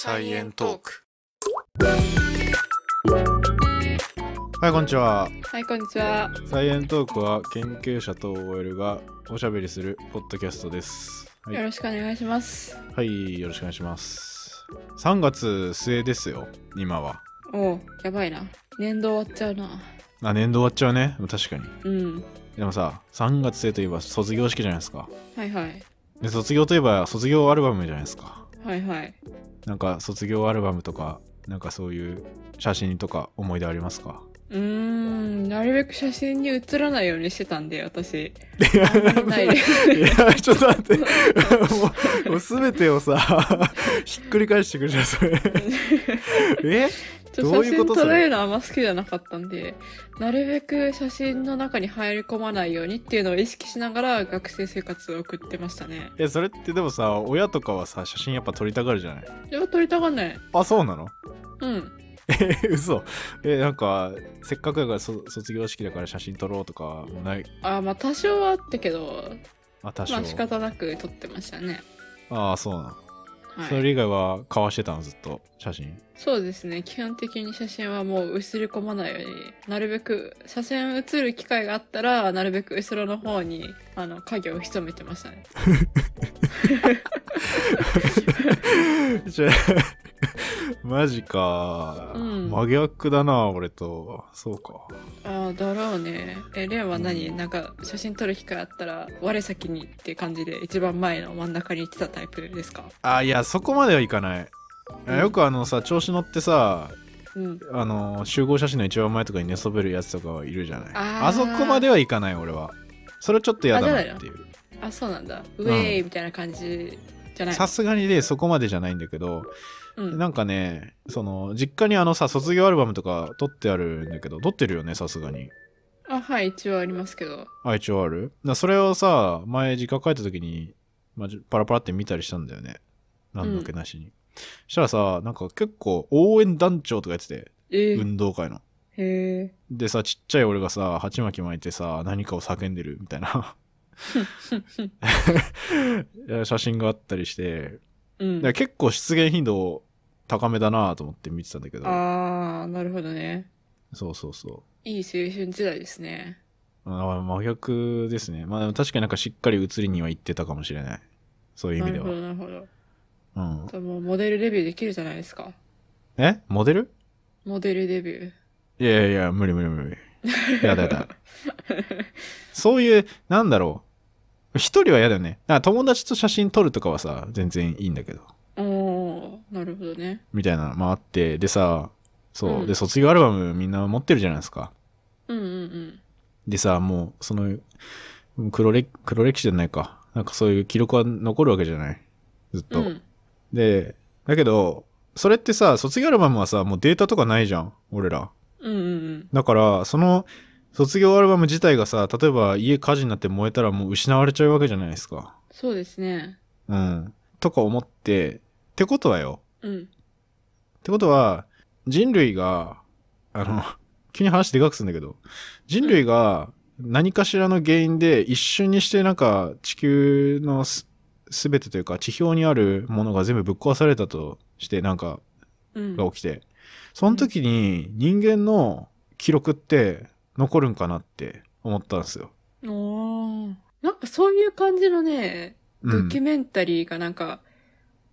サイエントーク。はい、こんにちは。はい、こんにちは。サイエントークは研究者と OL がおしゃべりするポッドキャストです。はい、よろしくお願いします。はい、よろしくお願いします。3月末ですよ、今は。おうやばいな。年度終わっちゃうな。あ、年度終わっちゃうね。確かに。うん。でもさ、3月生といえば卒業式じゃないですか。はいはい。で卒業といえば卒業アルバムじゃないですか。はいはい。なんか卒業アルバムとかなんかそういう写真とか思い出ありますかうんなるべく写真に写らないようにしてたんで私 いやちょっと待って もうもう全てをさひっくり返してくれんそれ え写真撮られるのあんま好きじゃなかったんで、なるべく写真の中に入り込まないようにっていうのを意識しながら学生生活を送ってましたね。え、それってでもさ、親とかはさ、写真やっぱ撮りたがるじゃないいや、撮りたがんない。あ、そうなのうん。え、嘘。え、なんか、せっかくだから卒業式だから写真撮ろうとかもない。あ、まあ多少はあったけど、あ、多少。まあ仕方なく撮ってましたね。ああ、そうなの。それ以外はかわしてたのずっと写真そうですね基本的に写真はもう映り込まないようになるべく写真写る機会があったらなるべく後ろの方にあの影を潜めてましたね マジか、うん、真逆だな俺とそうかああだろうねえレンは何、うん、なんか写真撮る機会あったら我先にって感じで一番前の真ん中に行ってたタイプですかあいやそこまではいかない、うん、よくあのさ調子乗ってさうん、あの集合写真の一番前とかに寝そべるやつとかはいるじゃないあそこまではいかない俺はそれちょっと嫌だなっていうあそうなんだウェイみたいな感じじゃないさすがにねそこまでじゃないんだけど、うん、なんかねその実家にあのさ卒業アルバムとか撮ってあるんだけど撮ってるよねさすがにあはい一応ありますけどあ一応あるだそれをさ前実家帰った時に、まあ、パラパラって見たりしたんだよね何の気なしに、うん、したらさなんか結構応援団長とかやってて、えー、運動会のへえでさちっちゃい俺がさ鉢巻き巻いてさ何かを叫んでるみたいな 写真があったりして、うん、結構出現頻度高めだなと思って見てたんだけど。ああ、なるほどね。そうそうそう。いい青春時代ですね。あ真逆ですね。まあでも確かになんかしっかり映りには行ってたかもしれない。そういう意味では。なるほど、なるほど。うん。もうモデルデビューできるじゃないですか。えモデルモデルデビュー。いやいやいや、無理無理無理。やだやだ。そういう、なんだろう。一人は嫌だよね。友達と写真撮るとかはさ、全然いいんだけど。なるほどね。みたいなのもあって、でさ、そう、うん、で、卒業アルバムみんな持ってるじゃないですか。うんうんうん。でさ、もう、その、黒歴、黒歴史じゃないか。なんかそういう記録は残るわけじゃない。ずっと。うん、で、だけど、それってさ、卒業アルバムはさ、もうデータとかないじゃん、俺ら。うんうんうん。だから、その、卒業アルバム自体がさ、例えば家火事になって燃えたらもう失われちゃうわけじゃないですか。そうですね。うん。とか思って、ってことはよ。うん。ってことは、人類が、あの、急に話でかくするんだけど、人類が何かしらの原因で一瞬にしてなんか地球のすべてというか地表にあるものが全部ぶっ壊されたとしてなんかが起きて、うん、その時に人間の記録って残るんかなって思ったんですよ。なんかそういう感じのね、ドキュメンタリーがなんか、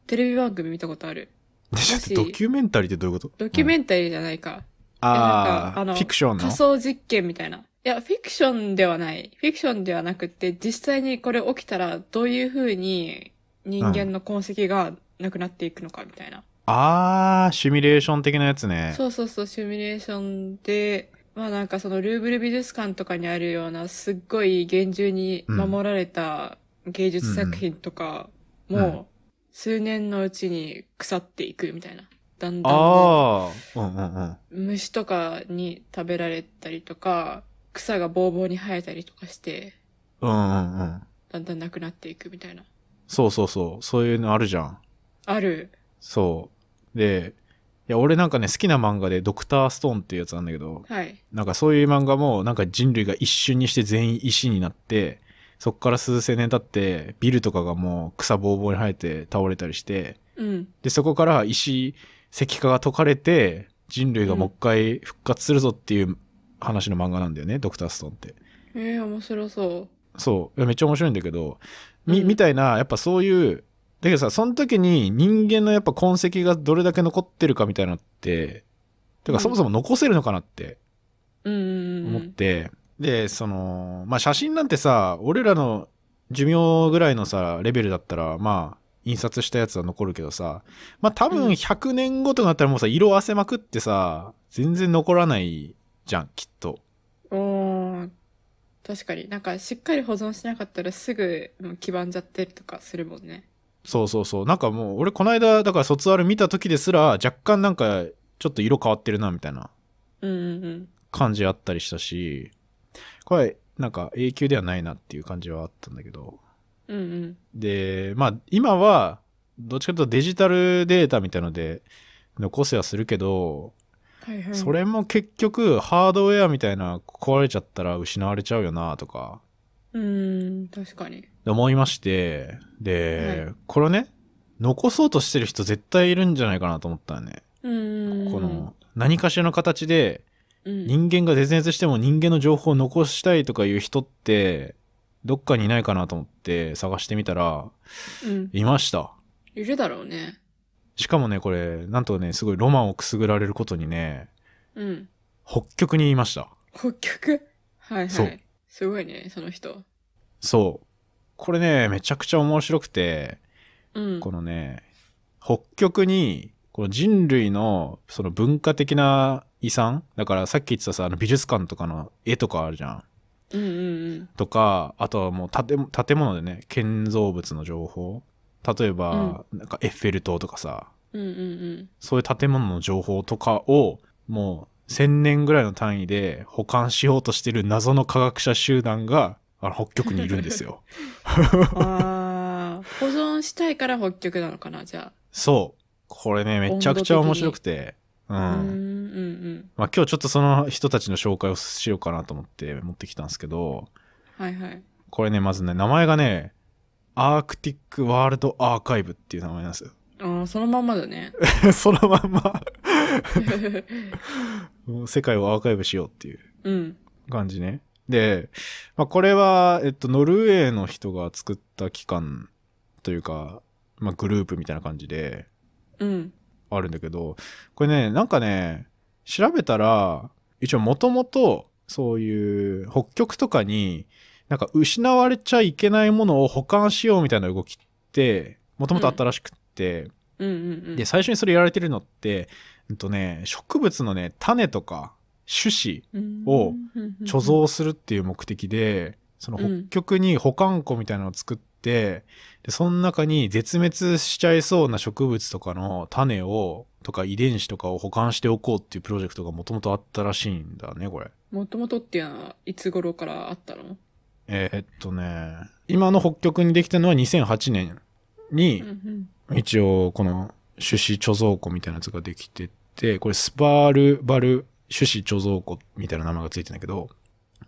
テレビ番組見たことある。ちょっとドキュメンタリーってどういうことドキュメンタリーじゃないか。うん、ああ、フィクションの。仮想実験みたいな。いや、フィクションではない。フィクションではなくて、実際にこれ起きたらどういうふうに人間の痕跡がなくなっていくのかみたいな。うん、ああ、シミュレーション的なやつね。そうそうそう、シミュレーションで、まあなんかそのルーブル美術館とかにあるようなすっごい厳重に守られた芸術作品とかも、数年のうちに腐っていくみたいな。だんだんああ、うんうんうん。虫とかに食べられたりとか、草がぼうぼうに生えたりとかして、うんうんうん。だんだんなくなっていくみたいな。そうそうそう。そういうのあるじゃん。ある。そう。で、いや、俺なんかね、好きな漫画で、ドクターストーンっていうやつなんだけど、はい。なんかそういう漫画も、なんか人類が一瞬にして全員石になって、そっから数千年経ってビルとかがもう草ぼうぼうに生えて倒れたりして、うん、でそこから石石化が解かれて人類がもう一回復活するぞっていう話の漫画なんだよね、うん、ドクターストーンって。ええー、面白そう。そう。めっちゃ面白いんだけど、み、うん、みたいな、やっぱそういう、だけどさ、その時に人間のやっぱ痕跡がどれだけ残ってるかみたいなって、てかそもそも残せるのかなって、思って、うんうんうんうんで、その、まあ、写真なんてさ、俺らの寿命ぐらいのさ、レベルだったら、まあ、印刷したやつは残るけどさ、まあ、多分100年後とかなったらもうさ、色あせまくってさ、全然残らないじゃん、きっと。お確かになんかしっかり保存しなかったらすぐ黄ばんじゃってるとかするもんね。そうそうそう。なんかもう、俺この間、だから卒アル見た時ですら、若干なんか、ちょっと色変わってるな、みたいな。感じあったりしたし、うんうんうんこれなんか永久ではないなっていう感じはあったんだけど、うんうん、でまあ今はどっちかというとデジタルデータみたいので残せはするけど、はいはい、それも結局ハードウェアみたいな壊れちゃったら失われちゃうよなとかうん確かに思いましてで、はい、これね残そうとしてる人絶対いるんじゃないかなと思ったねこの何かしらの形で人間が絶滅しても人間の情報を残したいとかいう人ってどっかにいないかなと思って探してみたら、うん、いましたいるだろうねしかもねこれなんとねすごいロマンをくすぐられることにね、うん、北極にいました北極はいはいすごいねその人そうこれねめちゃくちゃ面白くて、うん、このね北極にこの人類のその文化的な遺産だからさっき言ってたさあの美術館とかの絵とかあるじゃん。うんうんうん、とかあとはもう建建物でね建造物の情報例えば、うん、なんかエッフェル塔とかさ、うんうんうん、そういう建物の情報とかをもう1,000年ぐらいの単位で保管しようとしてる謎の科学者集団があの北極にいるんですよ。保存したいから北極なのかなじゃあ。そうこれねめちゃくちゃ面白くて。うん。うんうんまあ今日ちょっとその人たちの紹介をしようかなと思って持ってきたんですけど、はいはい。これね、まずね、名前がね、アークティックワールドアーカイブっていう名前なんですよ。そのまんまだね。そのまんま世界をアーカイブしようっていう感じね。うん、で、まあ、これは、えっと、ノルウェーの人が作った機関というか、まあ、グループみたいな感じで、うん、あるんだけど、これね、なんかね、調べたら、一応もともとそういう北極とかに、なんか失われちゃいけないものを保管しようみたいな動きって、もともとあったらしくって、うんうんうんうん、で、最初にそれやられてるのって、とね、植物のね、種とか種子を貯蔵するっていう目的で、その北極に保管庫みたいなのを作って、て、で、その中に絶滅しちゃいそうな植物とかの種を、とか遺伝子とかを保管しておこうっていうプロジェクトがもともとあったらしいんだね、これ。もともとっていうのは、いつ頃からあったのえー、っとね、今の北極にできたのは2008年に、一応この種子貯蔵庫みたいなやつができてて、これスパールバル種子貯蔵庫みたいな名前がついてんだけど、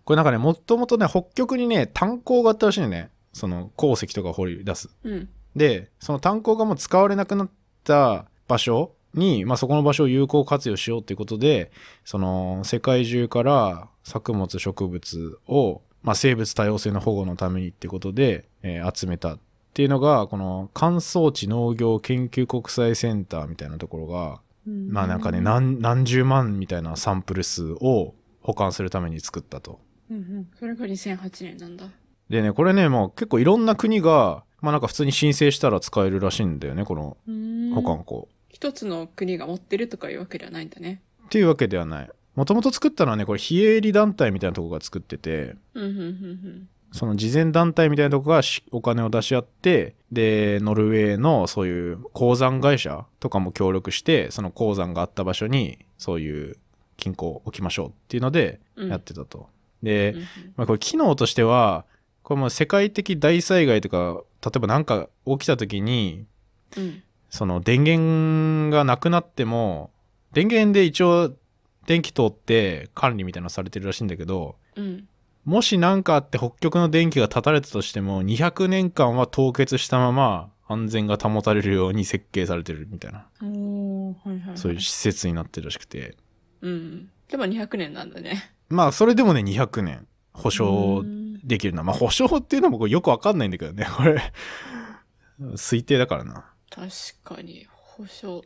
これなんかね、もともとね、北極にね、炭鉱があったらしいね。その鉱石とか掘り出す、うん、でその炭鉱がもう使われなくなった場所に、まあ、そこの場所を有効活用しようっていうことでその世界中から作物植物を、まあ、生物多様性の保護のためにってことで、えー、集めたっていうのがこの乾燥地農業研究国際センターみたいなところが、うん、まあなんかね何十万みたいなサンプル数を保管するために作ったと。うんうん、それが2008年なんだ。でねこれね、まあ、結構いろんな国が、まあ、なんか普通に申請したら使えるらしいんだよねこの保管庫一つの国が持ってるとかいうわけではないんだねっていうわけではないもともと作ったのはねこれ非営利団体みたいなとこが作ってて、その慈善団体みたいなとこがお金を出し合ってでノルウェーのそういう鉱山会社とかも協力してその鉱山があった場所にそういう金庫を置きましょうっていうのでやってたと。うん、で、まあ、これ機能としてはこれ世界的大災害とか例えば何か起きた時に、うん、その電源がなくなっても電源で一応電気通って管理みたいなのされてるらしいんだけど、うん、もし何かあって北極の電気が断たれたとしても200年間は凍結したまま安全が保たれるように設計されてるみたいな、はいはい、そういう施設になってるらしくてうんでも200年なんだねまあそれでもね200年保証できるのは、まあ保証っていうのもよくわかんないんだけどね、これ推定だからな。確かに、保証。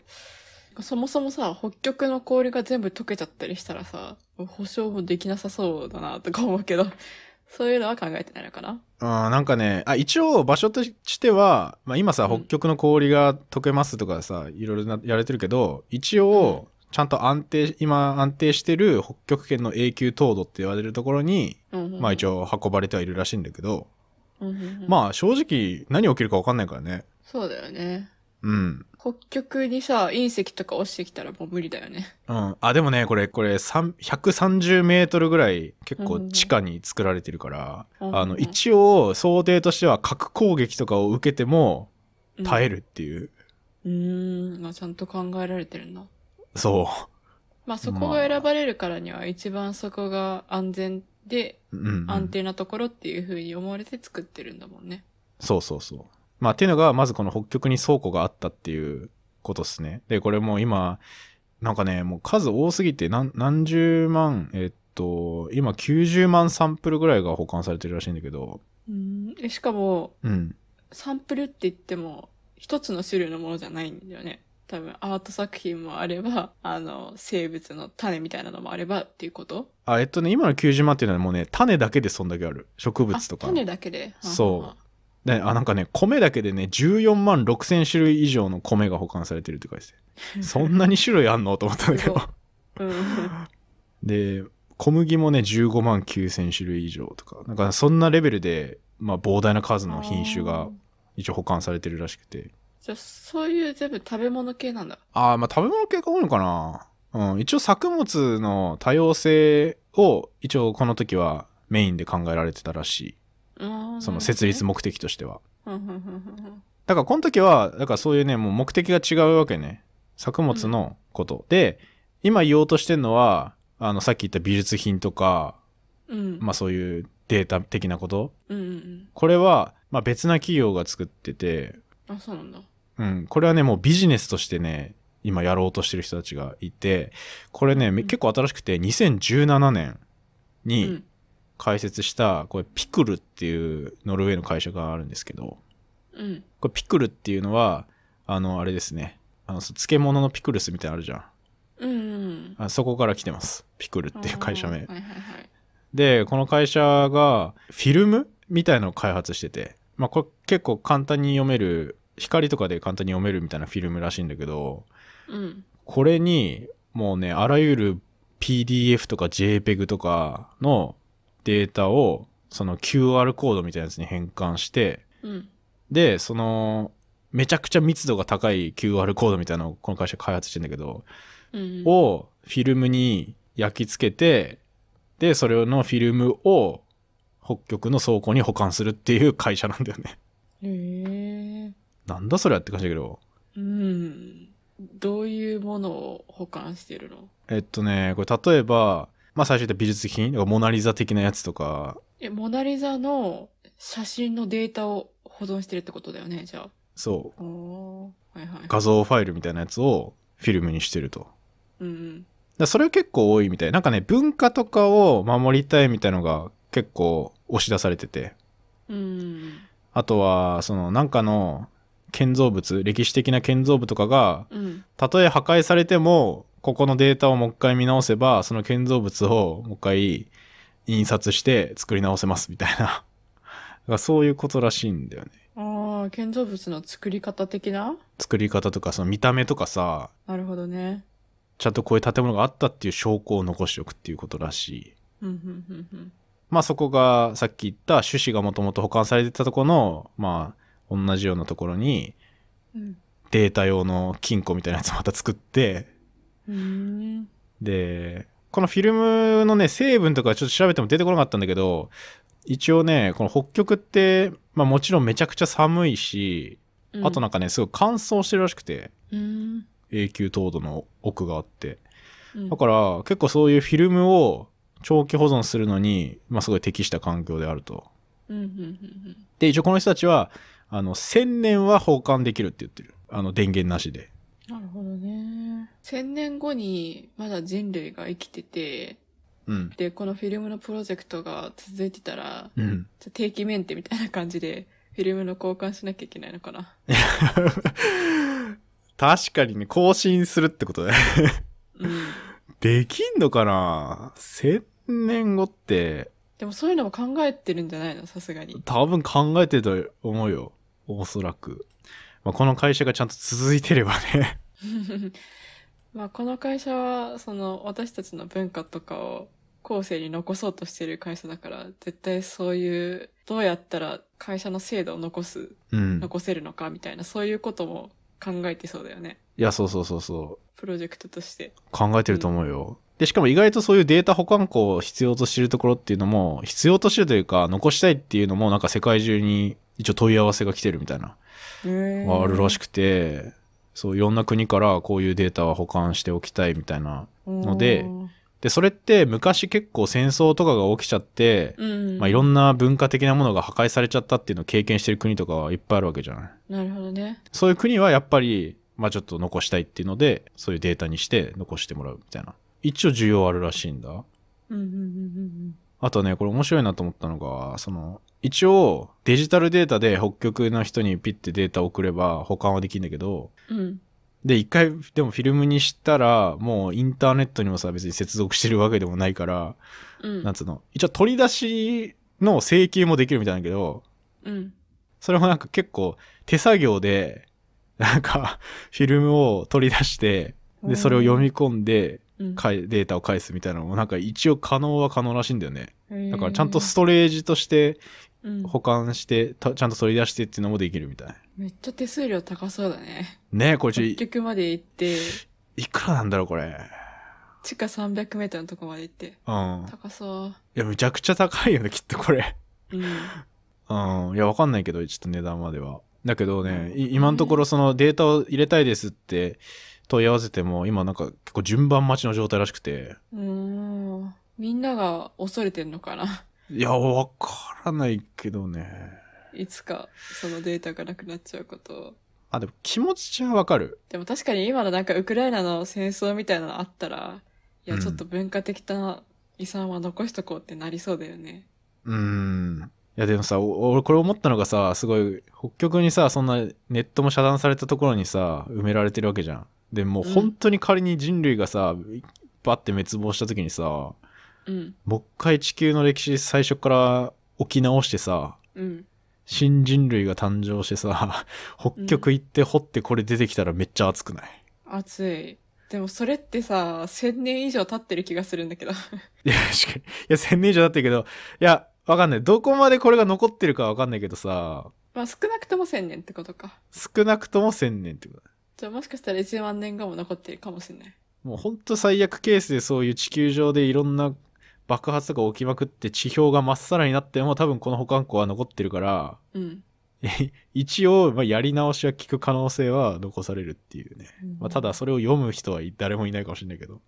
そもそもさ、北極の氷が全部溶けちゃったりしたらさ、保証もできなさそうだなとか思うけど、そういうのは考えてないのかなあなんかねあ一応場所としては、まあ、今さ北極の氷が溶けますとかさ、うん、いろいろやれてるけど一応、ちゃんと安定今安定してる北極圏の永久凍土って言われるところに、うんまあ一応運ばれてはいるらしいんだけど、うんまあ正直何起きるか分かんないからねそうだよねうん北極にさ隕石とか落ちてきたらもう無理だよねうんあでもねこれこれ130メートルぐらい結構地下に作られてるから、うんうん、あの一応想定としては核攻撃とかを受けても耐えるっていう、うん、うんまあ、ちゃんと考えられてるんだそう。まあそこが選ばれるからには一番そこが安全で安定なところっていうふうに思われて作ってるんだもんね。そうそうそう。まあっていうのがまずこの北極に倉庫があったっていうことですね。で、これも今、なんかね、もう数多すぎて何何十万、えっと、今90万サンプルぐらいが保管されてるらしいんだけど。うんしかも、うん、サンプルって言っても一つの種類のものじゃないんだよね。多分アート作品もあれば、あの、生物の種みたいなのもあればっていうことあ、えっとね、今の90万っていうのはもうね、種だけでそんだけある。植物とか。種だけで。そう。ね、あなんかね米だけでね14万6,000種類以上の米が保管されてるって書いて そんなに種類あんのと思ったんだけど、うん、で小麦もね15万9,000種類以上とかなんかそんなレベルで、まあ、膨大な数の品種が一応保管されてるらしくてじゃあ、そういう全部食べ物系なんだ。ああ、まあ食べ物系が多いのかな。うん、一応作物の多様性を一応この時はメインで考えられてたらしい。その設立目的としては。だからこの時は、だからそういうね、もう目的が違うわけね。作物のこと。うん、で、今言おうとしてるのは、あの、さっき言った美術品とか、うん、まあそういうデータ的なこと。うんうん、これは、まあ別な企業が作ってて。あ、そうなんだ。うん、これはね、もうビジネスとしてね、今やろうとしてる人たちがいて、これね、うん、結構新しくて、2017年に開設した、これピクルっていうノルウェーの会社があるんですけど、うん、これピクルっていうのは、あの、あれですね、あの漬物のピクルスみたいなのあるじゃん。うん、あそこから来てますピクルっていう会社名、はいはいはい、でこの会社がフィルムみたいのを開発してて、まあ、これ結構簡単に読める光とかで簡単に読めるみたいなフィルムらしいんだけど、うん、これにもうねあらゆる PDF とか JPEG とかのデータをその QR コードみたいなやつに変換して、うん、でそのめちゃくちゃ密度が高い QR コードみたいなのをこの会社開発してんだけど、うん、をフィルムに焼き付けてでそれのフィルムを北極の倉庫に保管するっていう会社なんだよね。へーなんだそれって感じだけど。うん。どういうものを保管してるのえっとね、これ例えば、まあ最初言った美術品、モナリザ的なやつとか。え、モナリザの写真のデータを保存してるってことだよね、じゃあ。そう。はいはい、画像ファイルみたいなやつをフィルムにしてると。うん。だそれは結構多いみたい。なんかね、文化とかを守りたいみたいのが結構押し出されてて。うん。あとは、そのなんかの建造物歴史的な建造物とかが、うん、たとえ破壊されてもここのデータをもう一回見直せばその建造物をもう一回印刷して作り直せますみたいなそういうことらしいんだよね。ああ建造物の作り方的な作り方とかその見た目とかさなるほどねちゃんとこういう建物があったっていう証拠を残しておくっていうことらしい。まあそこがさっき言った種子がもともと保管されてたとこの、まあ、同じようなところに、データ用の金庫みたいなやつまた作って、うん、でこのフィルムのね成分とかちょっと調べても出てこなかったんだけど一応ねこの北極って、まあ、もちろんめちゃくちゃ寒いし、うん、あとなんかねすごい乾燥してるらしくて、うん、永久凍土の奥があって、だから結構そういうフィルムを長期保存するのに、まあ、すごい適した環境であると。で一応この人たちはあの、1000年は保管できるって言ってる。あの、電源なしで。なるほどね。1000年後にまだ人類が生きてて、うん、で、このフィルムのプロジェクトが続いてたら、うん、定期メンテみたいな感じで、フィルムの交換しなきゃいけないのかな。確かにね、更新するってことだよねうん。できんのかな ?1000 年後って。でもそういうのも考えてるんじゃないのさすがに。多分考えてると思うよ。おそらく、まあ、この会社がちゃんと続いてればね まあこの会社はその私たちの文化とかを後世に残そうとしてる会社だから絶対そういうどうやったら会社の制度を残す、うん、残せるのかみたいなそういうことも考えてそうだよねいやそうそうそうそうプロジェクトとして考えてると思うよ、うん、でしかも意外とそういうデータ保管庫を必要としてるところっていうのも必要としてるというか残したいっていうのもなんか世界中に一応問い合わせが来てるみたいな、があるらしくて、そう、いろんな国からこういうデータは保管しておきたいみたいなので、で、それって昔結構戦争とかが起きちゃって、うん、まあ、いろんな文化的なものが破壊されちゃったっていうのを経験してる国とかはいっぱいあるわけじゃない。なるほどね。そういう国はやっぱり、まあちょっと残したいっていうので、そういうデータにして残してもらうみたいな。一応需要あるらしいんだ。うんうんうんうん。あとね、これ面白いなと思ったのが、その、一応デジタルデータで北極の人にピッてデータ送れば保管はできるんだけど、うん、で一回でもフィルムにしたらもうインターネットにもさ別に接続してるわけでもないから、うん、なんつうの一応取り出しの請求もできるみたいなんだけど、うん、それもなんか結構手作業でなんか フィルムを取り出してでそれを読み込んでデータを返すみたいなのもなんか一応可能は可能らしいんだよね。だからちゃんとストレージとして保管して、うん、ちゃんと取り出してっていうのもできるみたい。めっちゃ手数料高そうだね。ねえ、こっちょ、局まで行って。いくらなんだろう、これ。地下300メートルのとこまで行って。うん。高そう。いや、めちゃくちゃ高いよね、きっとこれ。うん。うん。いや、わかんないけど、ちょっと値段までは。だけどね、うん、今のところそのデータを入れたいですって問い合わせても、今なんか結構順番待ちの状態らしくて。うん。みんなが恐れてんのかな。いや、わからないけどね。いつかそのデータがなくなっちゃうことあ、でも気持ちはわかる。でも確かに今のなんかウクライナの戦争みたいなのあったら、いや、ちょっと文化的な遺産は残しとこうってなりそうだよね。うん。いや、でもさ、俺これ思ったのがさ、すごい、北極にさ、そんなネットも遮断されたところにさ、埋められてるわけじゃん。でもう本当に仮に人類がさ、バッて滅亡した時にさ、うん、もう一回地球の歴史最初から置き直してさ、うん、新人類が誕生してさ 北極行って掘ってこれ出てきたらめっちゃ熱くない、うん、熱いでもそれってさ1000年以上経ってる気がするんだけど いや確かにいや1000年以上経ってるけどいやわかんないどこまでこれが残ってるかわかんないけどさまあ少なくとも1000年ってことか少なくとも1000年ってことじゃあもしかしたら1万年後も残ってるかもしれないもうほんと最悪ケースでそういう地球上でいろんな爆発が起きまくって地表がまっさらになっても多分この保管庫は残ってるから、うん、一応、まあ、やり直しは聞く可能性は残されるっていうね、うん、まあ、ただそれを読む人は誰もいないかもしれないけど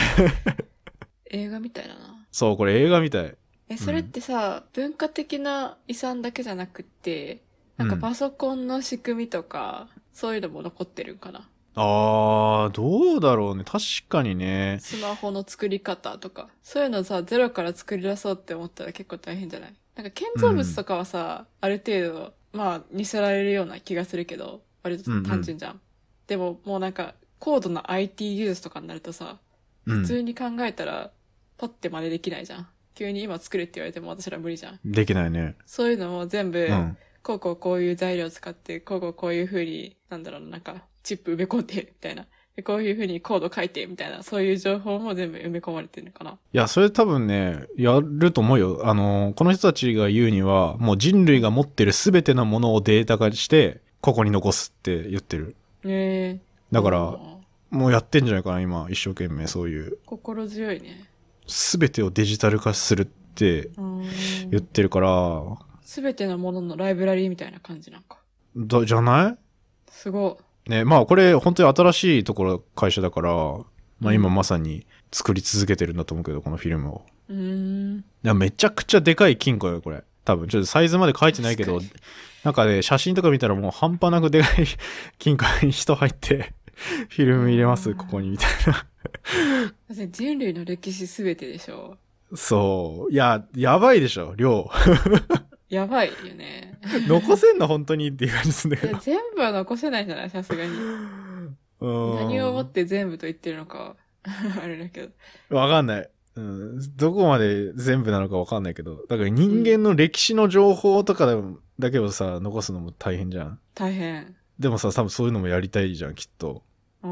映画みたいだなそうこれ映画みたいえそれってさ、うん、文化的な遺産だけじゃなくってなんかパソコンの仕組みとか、そういうのも残ってるんかなあー、どうだろうね。確かにね。スマホの作り方とか。そういうのさ、ゼロから作り出そうって思ったら結構大変じゃないなんか建造物とかはさ、うん、ある程度、まあ、似せられるような気がするけど、割と単純じゃん。うんうん、でも、もうなんか、高度な IT 技術とかになるとさ、普通に考えたら、パッて真似できないじゃん。急に今作れって言われても私ら無理じゃん。できないね。そういうのも全部、うん、こうこうこういう材料使って、こうこうこういうふうに、なんだろうなんか、チップ埋め込んで、みたいな。こういうふうにコード書いてみたいな、そういう情報も全部埋め込まれてるのかな。いや、それ多分ね、やると思うよ。あの、この人たちが言うには、もう人類が持ってる全てのものをデータ化して、ここに残すって言ってる。へえー。だから、もうやってんじゃないかな、今、一生懸命そういう。心強いね。全てをデジタル化するって言ってるから。全てのもののライブラリーみたいな感じなんか。だ、じゃないすごい。ね、まあこれ本当に新しいところ、会社だから、まあ今まさに作り続けてるんだと思うけど、このフィルムを。うん。めちゃくちゃでかい金庫よ、これ。多分、ちょっとサイズまで書いてないけど、なんかね、写真とか見たらもう半端なくでかい金庫に人入って、フィルム入れます、ここに、みたいな。人類の歴史すべてでしょそう。いや、やばいでしょ、量。やばいよね。残せんの本当にっていう感じす全部は残せないじゃないさすがに。何をもって全部と言ってるのか、あれだけど。わかんない。うん、どこまで全部なのかわかんないけど、だから人間の歴史の情報とかだけをさ、うん、残すのも大変じゃん。大変。でもさ、多分そういうのもやりたいじゃん、きっと。う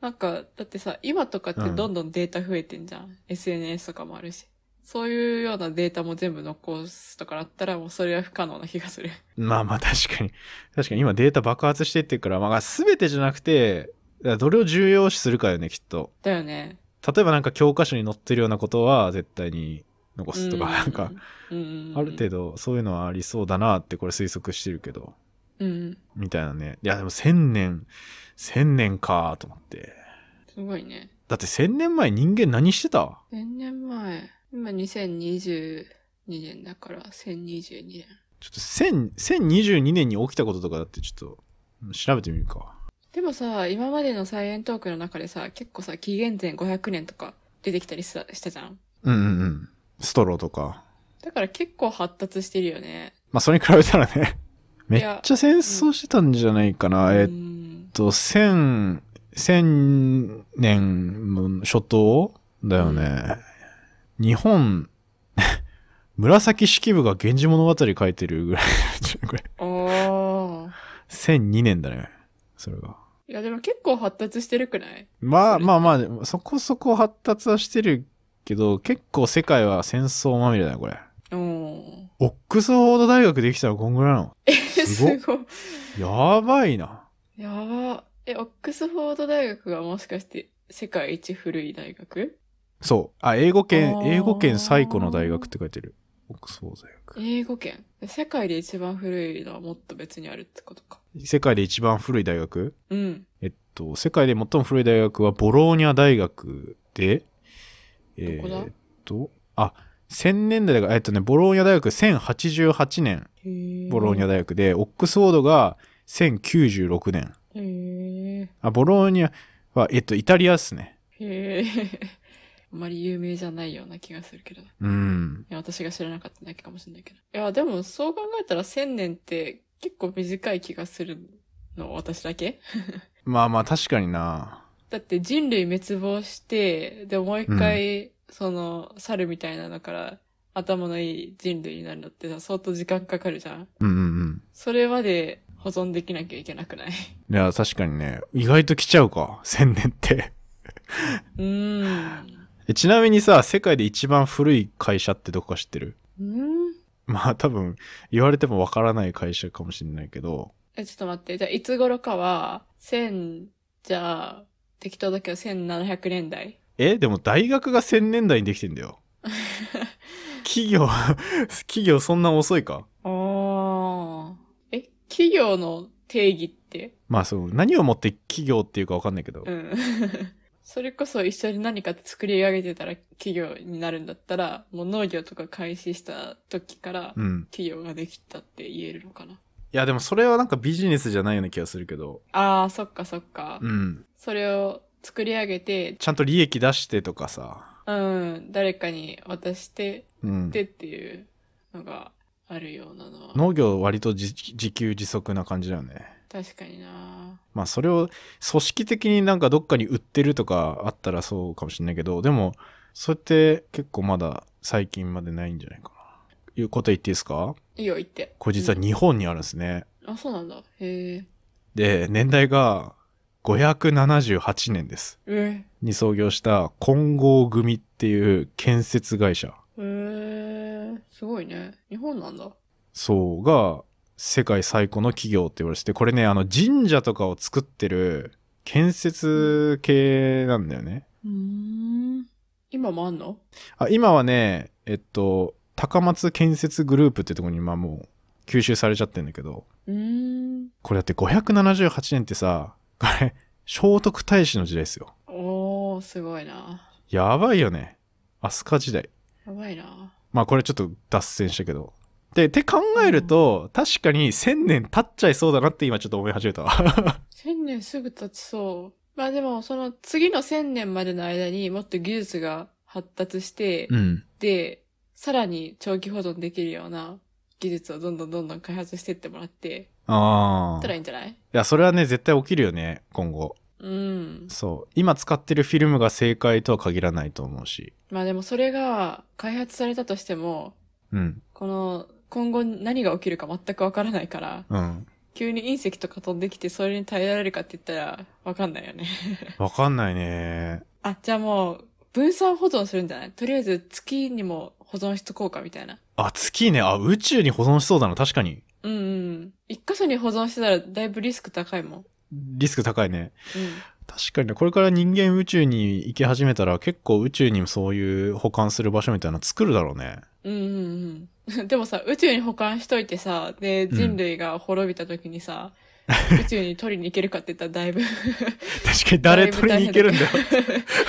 なんか、だってさ、今とかってどんどんデータ増えてんじゃん。うん、SNS とかもあるし。そういうようなデータも全部残すとかだったら、もうそれは不可能な気がする。まあまあ確かに。確かに今データ爆発していってるから、まあ全てじゃなくて、どれを重要視するかよね、きっと。だよね。例えばなんか教科書に載ってるようなことは絶対に残すとか、なんか、うん、ある程度そういうのはありそうだなってこれ推測してるけど。うん。みたいなね。いやでも千年、千年かと思って。すごいね。だって千年前人間何してた千年前。今2022年だから1022年。ちょっと1 0 0 2 2年に起きたこととかだってちょっと調べてみるか。でもさ、今までのサイエントークの中でさ、結構さ、紀元前500年とか出てきたりしたじゃん。うんうんうん。ストローとか。だから結構発達してるよね。まあそれに比べたらねめっちゃ戦争してたんじゃないかな。うん、えっと、1000、1000年初頭だよね。日本 紫式部が「源氏物語」書いてるぐらい これお1002年だねそれがいやでも結構発達してるくないまあまあまあそこそこ発達はしてるけど結構世界は戦争まみれだよこれオックスフォード大学できたらこんぐらいなのえすごやばいなやばえオックスフォード大学がもしかして世界一古い大学そう。あ、英語圏、英語圏最古の大学って書いてる。オックスフォード大学。英語圏世界で一番古いのはもっと別にあるってことか。世界で一番古い大学うん。えっと、世界で最も古い大学はボローニャ大学で、えー、っと、あ、1000年代が、えっとね、ボローニャ大学1088年、ボローニャ大学で、オックスフォードが1096年。へあ、ボローニャは、えっと、イタリアっすね。へー。あまり有名じゃないような気がするけどうん。いや、私が知らなかっただけかもしれないけど。いや、でもそう考えたら1000年って結構短い気がするの、私だけ まあまあ確かにな。だって人類滅亡して、で、もう一回、その、猿みたいなのから頭のいい人類になるのってさ、相当時間かかるじゃん。うんうんうん。それまで保存できなきゃいけなくないいや、確かにね、意外と来ちゃうか、千年って。うーん。ちなみにさ、世界で一番古い会社ってどこか知ってるんまあ多分、言われてもわからない会社かもしれないけど。え、ちょっと待って。じゃあ、いつ頃かは、1000、じゃあ、適当だけど1700年代。え、でも大学が1000年代にできてんだよ。企業、企業そんな遅いかああ。え、企業の定義ってまあそう、何をもって企業っていうかわかんないけど。うんそれこそ一緒に何か作り上げてたら企業になるんだったら、もう農業とか開始した時から企業ができたって言えるのかな。いやでもそれはなんかビジネスじゃないような気がするけど、ああ、そっかそっか。うん。それを作り上げて、ちゃんと利益出してとかさ、うん、誰かに渡してっ。てっていうのがあるようなのは。農業割と自自給自足な感じだよね。確かになまあそれを組織的になんかどっかに売ってるとかあったらそうかもしれないけどでもそれって結構まだ最近までないんじゃないかないうこと言っていいですかいいよ言ってこれ実は日本にあるんですね、うん、あそうなんだへえで年代が578年です、えに創業した金剛組っていう建設会社へえすごいね日本なんだそうが世界最古の企業って言われてて、これね、あの神社とかを作ってる建設系なんだよね。うん。今もあんのあ今はね、えっと、高松建設グループってとこに今もう吸収されちゃってるんだけど。うん。これだって578年ってさ、あれ、聖徳太子の時代ですよ。おー、すごいな。やばいよね。飛鳥時代。やばいな。まあこれちょっと脱線したけど。で、って考えると、確かに1000年経っちゃいそうだなって今ちょっと思い始めた。1000 年すぐ経ちそう。まあでも、その次の1000年までの間にもっと技術が発達して、うん、で、さらに長期保存できるような技術をどんどんどんどん開発していってもらって、ああ。たらいいんじゃないいや、それはね、絶対起きるよね、今後。うん。そう。今使ってるフィルムが正解とは限らないと思うし。まあでもそれが開発されたとしても、うん。この今後何が起きるか全くわからないから、うん。急に隕石とか飛んできてそれに耐えられるかって言ったらわかんないよね わかんないね。あ、じゃあもう分散保存するんじゃないとりあえず月にも保存しとこうかみたいな。あ、月ね。あ、宇宙に保存しそうだな。確かに。うんうん。一箇所に保存してたらだいぶリスク高いもん。リスク高いね。うん。確かにね、これから人間宇宙に行き始めたら結構宇宙にもそういう保管する場所みたいなの作るだろうね。うんうんうん。でもさ、宇宙に保管しといてさ、で、人類が滅びた時にさ、うん、宇宙に取りに行けるかって言ったらだいぶ 確かに誰取りに行けるんだよ。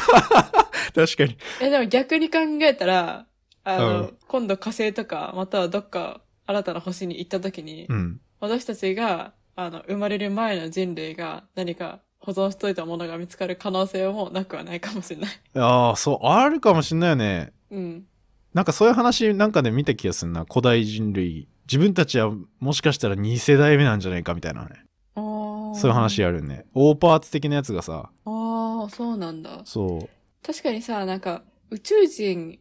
確かに。え、でも逆に考えたら、あの、うん、今度火星とか、またはどっか新たな星に行った時に、うん、私たちが、あの、生まれる前の人類が何か保存しといたものが見つかる可能性もなくはないかもしれない。ああ、そう、あるかもしれないよね。うん。なんかそういう話なんかで見た気がするな古代人類自分たちはもしかしたら2世代目なんじゃないかみたいなねそういう話あるね大パーツ的なやつがさああそうなんだそう確かにさなんか宇宙人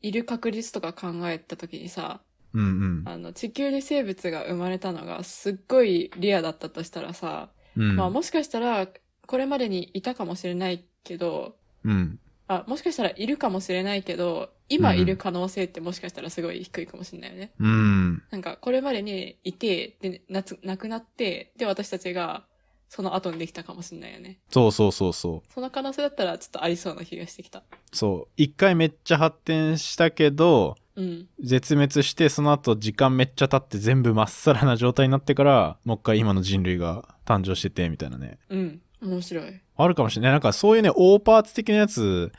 いる確率とか考えた時にさ、うんうん、あの地球に生物が生まれたのがすっごいリアだったとしたらさ、うん、まあ、もしかしたらこれまでにいたかもしれないけど、うん、あもしかしたらいるかもしれないけど今いる可能性ってもしかしたらすごい低いかもしれないよね。うん。なんか、これまでにいて、で、なつ、亡くなって、で、私たちが、その後にできたかもしれないよね。そうそうそうそう。その可能性だったら、ちょっとありそうな気がしてきた。そう。一回めっちゃ発展したけど、うん、絶滅してその後時間めっちゃ経って全部まっさらな状態になってからもう一回今の人類が誕生しててみたいなねうん面白いあるかもしれないなんかそういうね大パーツ的なやつ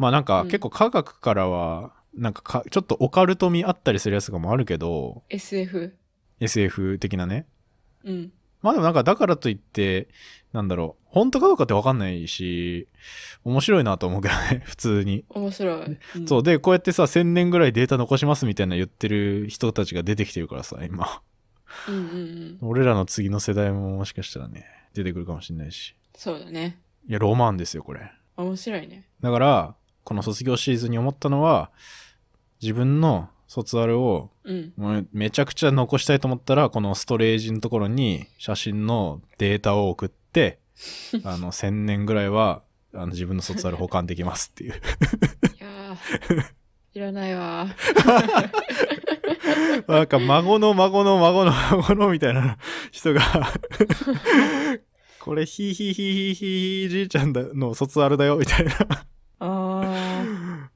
まあなんか結構科学からは、なんかかちょっとオカルト味あったりするやつとかもあるけど SF SF 的なねうんまあでもなんかだからといってなんだろう本当かどうかって分かんないし面白いなと思うけどね 普通に面白い、うん、そうでこうやってさ1,000年ぐらいデータ残しますみたいな言ってる人たちが出てきてるからさ今うんうん、うん、俺らの次の世代ももしかしたらね出てくるかもしれないしそうだねいやロマンですよこれ面白いねだからこの卒業シーズンに思ったのは自分の卒アルを、もうめちゃくちゃ残したいと思ったらこのストレージのところに写真のデータを送って あの1000年ぐらいはあの自分の卒アル保管できますっていういやいらないわ なんか孫の孫の孫の孫のみたいな人が これヒーヒーヒーヒーヒーじいちゃんの卒アルだよみたいなああ。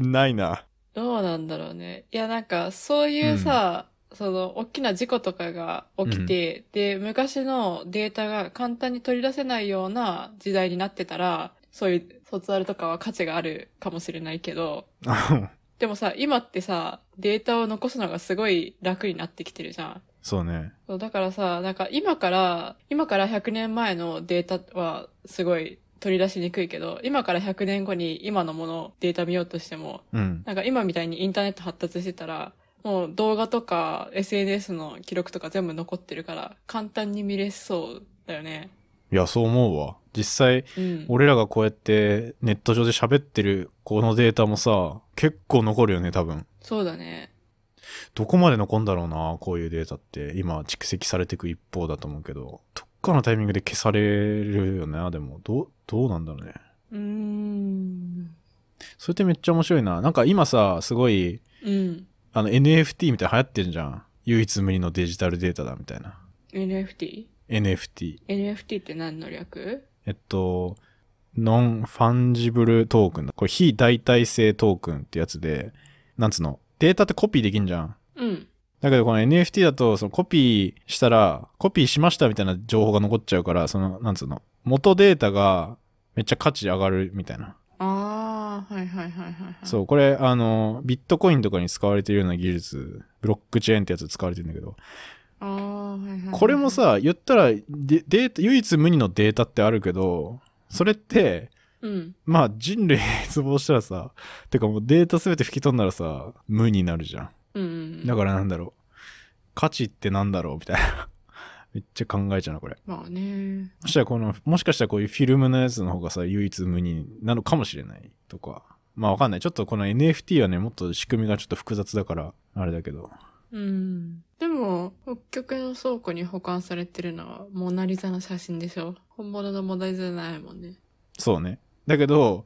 ないな。どうなんだろうね。いや、なんか、そういうさ、うん、その、大きな事故とかが起きて、うん、で、昔のデータが簡単に取り出せないような時代になってたら、そういう卒アルとかは価値があるかもしれないけど、でもさ、今ってさ、データを残すのがすごい楽になってきてるじゃん。そうね。そうだからさ、なんか今から、今から100年前のデータはすごい取り出しにくいけど、今から100年後に今のもの、データ見ようとしても、うん、なんか今みたいにインターネット発達してたら、もう動画とか SNS の記録とか全部残ってるから、簡単に見れそうだよね。いや、そう思うわ。実際、うん、俺らがこうやってネット上で喋ってるこのデータもさ、結構残るよね、多分。そうだね。どこまで残んだろうな、こういうデータって。今、蓄積されていく一方だと思うけど。かのタイミングで消されるよねでもどうどうなんだろうねうんそれってめっちゃ面白いななんか今さすごい、うん、あの NFT みたい流行ってんじゃん唯一無二のデジタルデータだみたいな NFT?NFT NFT, NFT って何の略えっとノンファンジブルトークンだこれ非代替性トークンってやつでなんつうのデータってコピーできんじゃんだけどこの NFT だと、そのコピーしたら、コピーしましたみたいな情報が残っちゃうから、その、なんつうの、元データがめっちゃ価値上がるみたいな。あはいはいはいはい、そう、これ、あの、ビットコインとかに使われてるような技術、ブロックチェーンってやつ使われてるんだけど、これもさ、言ったらデ、データ、唯一無二のデータってあるけど、それって、うん、まあ人類滅亡 したらさ、てかもうデータ全て吹き飛んだらさ、無になるじゃん。うん、だからなんだろう価値ってなんだろうみたいな めっちゃ考えちゃうなこれまあねそしたらこのもしかしたらこういうフィルムのやつの方がさ唯一無二なのかもしれないとかまあわかんないちょっとこの NFT はねもっと仕組みがちょっと複雑だからあれだけどうんでも北極の倉庫に保管されてるのはモナ・リザの写真でしょ本物のモナ・リザじゃないもんねそうねだけど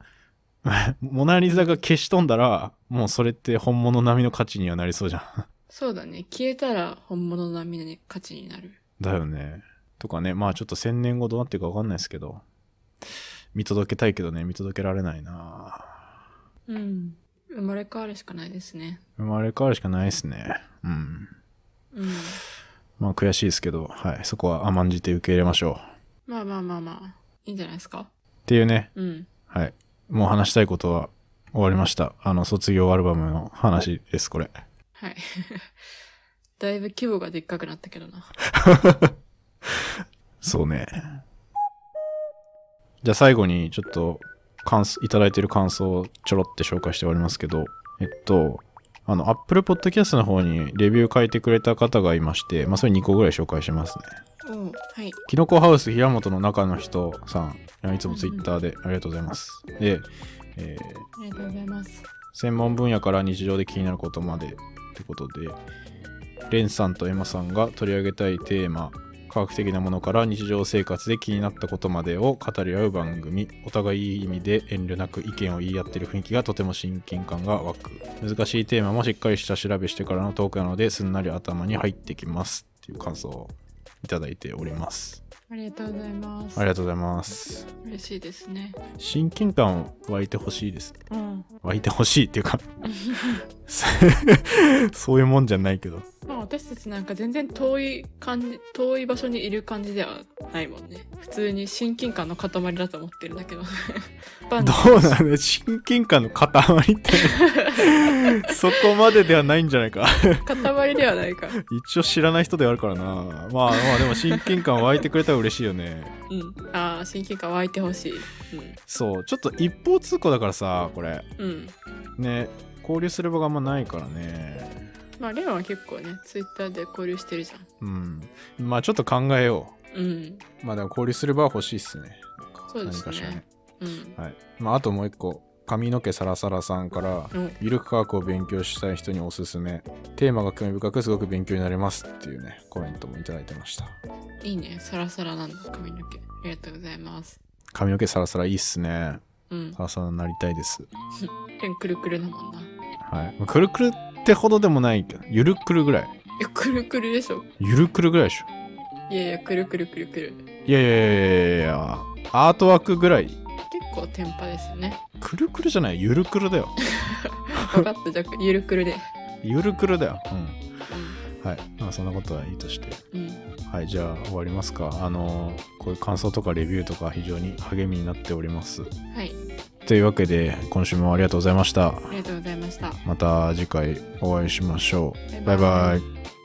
モナ・リザが消し飛んだらもうそれって本物並みの価値にはなりそうじゃんそうだね消えたら本物並みの価値になるだよねとかねまあちょっと1000年後どうなってるか分かんないですけど見届けたいけどね見届けられないなうん生まれ変わるしかないですね生まれ変わるしかないですねうん、うん、まあ悔しいですけどはいそこは甘んじて受け入れましょうまあまあまあまあいいんじゃないですかっていうね、うん、はいもう話したいことは終わりました。あの、卒業アルバムの話です、これ。はい。だいぶ規模がでっかくなったけどな。そうね。じゃあ最後にちょっと感いただいてる感想をちょろって紹介しておりますけど、えっと、あの、Apple Podcast の方にレビュー書いてくれた方がいまして、まあそれ2個ぐらい紹介しますね。キノコハウス平本の中の人さん、いつもツイッターでありがとうございます。で、えー、ありがとうございます。専門分野から日常で気になることまでってことで、レンさんとエマさんが取り上げたいテーマ、科学的なものから日常生活で気になったことまでを語り合う番組お互いいい意味で遠慮なく意見を言い合ってる雰囲気がとても親近感が湧く難しいテーマもしっかりした調べしてからのトークなのですんなり頭に入ってきますっていう感想いただいております。ありがとうございます。ありがとうございます。嬉しいですね。親近感湧いてほしいです。うん、湧いてほしいっていうか そういうもんじゃないけど。まあ私たちなんか全然遠い感じ遠い場所にいる感じではないもんね普通に親近感の塊だと思ってるんだけど どうなの親近感の塊って そこまでではないんじゃないか塊ではないか一応知らない人ではあるからなまあまあでも親近感湧いてくれたら嬉しいよねうんああ親近感湧いてほしい、うん、そうちょっと一方通行だからさこれうんね交流する場があんまないからねまあレオンは結構ねツイッターで交流してるじゃんうんまあちょっと考えよううんまあでも交流すれば欲しいっすねそうですねね、うん、はいまああともう一個髪の毛サラサラさんからうん「ゆるく科学を勉強したい人におすすめ」テーマが興味深くすごく勉強になれます」っていうねコメントもいいてましたいいねサラサラなんだ髪の毛ありがとうございます髪の毛サラサラいいっすねうんサラサラになりたいですペンくるくるなもんなはいくるくるってほどでもないけど、ゆるくるぐらい。くるくるでしょ。ゆるくるぐらいでしょ。いやいや、くるくるくるくる。いやいやいやいやいや、アートワークぐらい。結構テンパですね。くるくるじゃない、ゆるくるだよ。分 かった、じゃあ、ゆるくるで。ゆるくるだよ。うん。うん、はい。まあ、そんなことはいいとして。うん。はい、じゃあ終わりますか。あのこういう感想とかレビューとか非常に励みになっております。はい。というわけで今週もありがとうございましたありがとうございましたまた次回お会いしましょうバイバイ